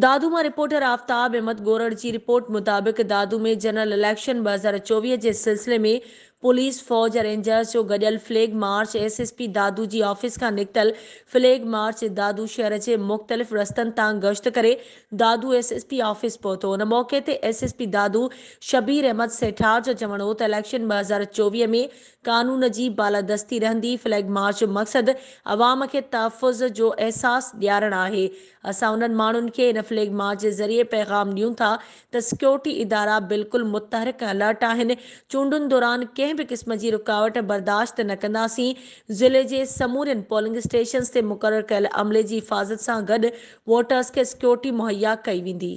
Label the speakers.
Speaker 1: दादू में रिपोर्टर आफ्ताब अहमद गोरड़ की रिपोर्ट मुताबिक दादू में जनरल इलेक्शन चौवी के सिलसिले में पुलिस फौज रेंजर्स जो गडियल फ्लैग मार्च एसएसपी दादू जी ऑफिस का निकितल फ्लैग मार्च दादू शहर के मुख़्तलिफ़ रस्त तां गश्त करे दादू एसएसपी ऑफिस पौतो उन मौक़े ते एसएसपी दादू शबीर अहमद सेठार जो चवण हो तो इलेक्शन ब हज़ार चौवी में कानून की बालादस्ती रही फ्लैग मार्च मकसद अवाम के तहफ़ुज़ जो एहसास दियारण है अस उन मानुन के इन फ्लैग मार्च के ज़रिए पैगाम दूँ था सिक्योरिटी इदारा बिल्कुल मुतहरक अलर्ट आज चूंडुनि दौरान कें कंहिं बि क़िस्म जी रुकावट बर्दाश्त न कंदासीं ज़िले जे समूरनि पोलिंग स्टेशन्स ते मुक़ररु कयल अमले जी हिफ़ाज़त सां गॾु वोटर्स खे सिक्योरिटी मुहैया कई वेंदी